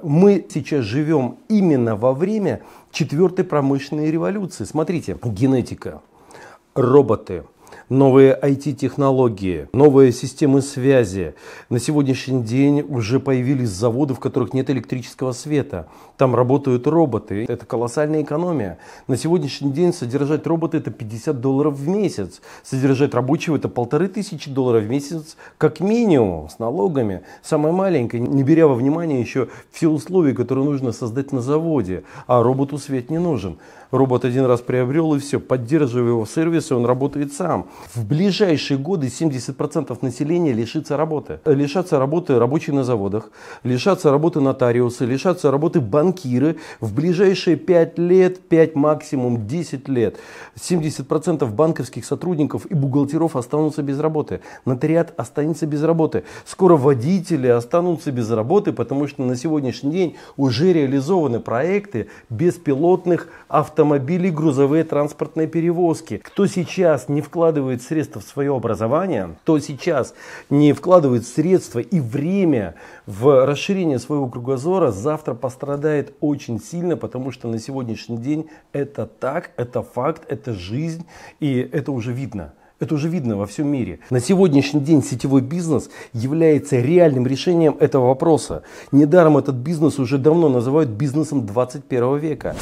Мы сейчас живем именно во время четвертой промышленной революции. Смотрите, генетика, роботы – новые IT-технологии, новые системы связи. На сегодняшний день уже появились заводы, в которых нет электрического света. Там работают роботы. Это колоссальная экономия. На сегодняшний день содержать робота это 50 долларов в месяц. Содержать рабочего это полторы тысячи долларов в месяц как минимум с налогами. Самое маленькое, не беря во внимание еще все условия, которые нужно создать на заводе. А роботу свет не нужен. Робот один раз приобрел и все. Поддерживая его в сервисе, он работает сам. В ближайшие годы 70% населения лишится работы. Лишатся работы рабочие на заводах, лишатся работы нотариусы, лишатся работы банкиры. В ближайшие 5 лет, 5 максимум 10 лет, 70% банковских сотрудников и бухгалтеров останутся без работы. Нотариат останется без работы. Скоро водители останутся без работы, потому что на сегодняшний день уже реализованы проекты беспилотных автомобилей, грузовые транспортные перевозки. Кто сейчас не вкладывает вкладывает средства в свое образование, то сейчас не вкладывает средства и время в расширение своего кругозора, завтра пострадает очень сильно, потому что на сегодняшний день это так, это факт, это жизнь, и это уже видно. Это уже видно во всем мире. На сегодняшний день сетевой бизнес является реальным решением этого вопроса. Недаром этот бизнес уже давно называют бизнесом 21 века.